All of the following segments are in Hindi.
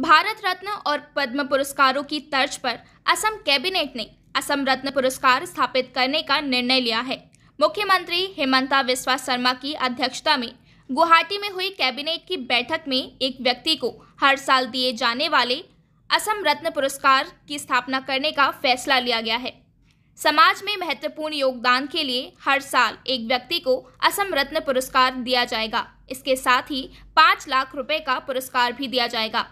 भारत रत्न और पद्म पुरस्कारों की तर्ज पर असम कैबिनेट ने असम रत्न पुरस्कार स्थापित करने का निर्णय लिया है मुख्यमंत्री हेमंता बिस्वा शर्मा की अध्यक्षता में गुवाहाटी में हुई कैबिनेट की बैठक में एक व्यक्ति को हर साल दिए जाने वाले असम रत्न पुरस्कार की स्थापना करने का फैसला लिया गया है समाज में महत्वपूर्ण योगदान के लिए हर साल एक व्यक्ति को असम रत्न पुरस्कार दिया जाएगा इसके साथ ही पाँच लाख रुपए का पुरस्कार भी दिया जाएगा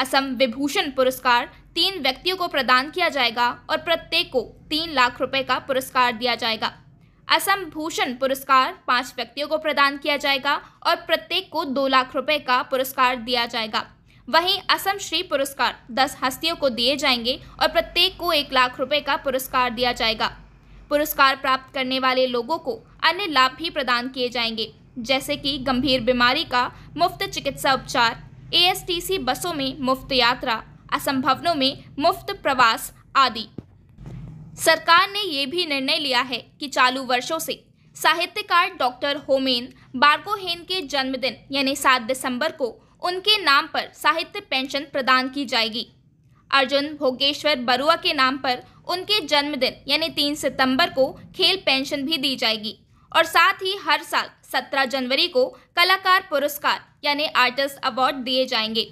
असम विभूषण पुरस्कार तीन व्यक्तियों को प्रदान किया जाएगा और प्रत्येक को तीन लाख रुपए का पुरस्कार दिया जाएगा असम भूषण पुरस्कार पांच व्यक्तियों को प्रदान किया जाएगा और प्रत्येक को दो लाख रुपए का पुरस्कार दिया जाएगा वहीं असम श्री पुरस्कार दस हस्तियों को दिए जाएंगे और प्रत्येक को एक लाख रुपए का पुरस्कार दिया जाएगा पुरस्कार प्राप्त करने वाले लोगों को अन्य लाभ भी प्रदान किए जाएंगे जैसे कि गंभीर बीमारी का मुफ्त चिकित्सा उपचार एएसटीसी बसों में मुफ्त यात्रा असंभवनों में मुफ्त प्रवास आदि सरकार ने यह भी निर्णय लिया है कि चालू वर्षों से साहित्यकार डॉक्टर होमेन बारकोहेन के जन्मदिन यानी सात दिसंबर को उनके नाम पर साहित्य पेंशन प्रदान की जाएगी अर्जुन भोगेश्वर बरुआ के नाम पर उनके जन्मदिन यानी तीन सितंबर को खेल पेंशन भी दी जाएगी और साथ ही हर साल सत्रह जनवरी को कलाकार पुरस्कार यानी आर्टिस्ट अवार्ड दिए जाएंगे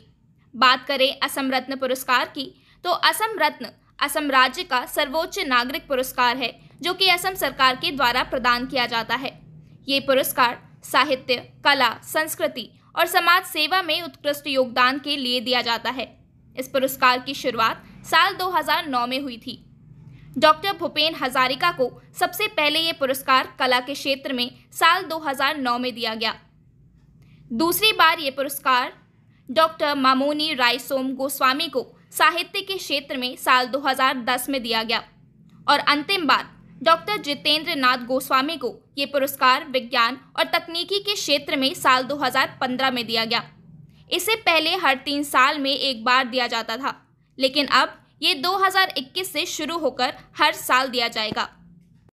बात करें असम रत्न पुरस्कार की तो असम रत्न असम राज्य का सर्वोच्च नागरिक पुरस्कार है जो कि असम सरकार के द्वारा प्रदान किया जाता है ये पुरस्कार साहित्य कला संस्कृति और समाज सेवा में उत्कृष्ट योगदान के लिए दिया जाता है इस पुरस्कार की शुरुआत साल 2009 में हुई थी डॉक्टर भूपेन हजारिका को सबसे पहले ये पुरस्कार कला के क्षेत्र में साल 2009 में दिया गया दूसरी बार ये पुरस्कार डॉक्टर मामोनी रायसोम गोस्वामी को साहित्य के क्षेत्र में साल 2010 में दिया गया और अंतिम बार डॉक्टर जितेंद्र नाथ गोस्वामी को ये पुरस्कार विज्ञान और तकनीकी के क्षेत्र में साल 2015 में दिया गया इसे पहले हर तीन साल में एक बार दिया जाता था लेकिन अब ये 2021 से शुरू होकर हर साल दिया जाएगा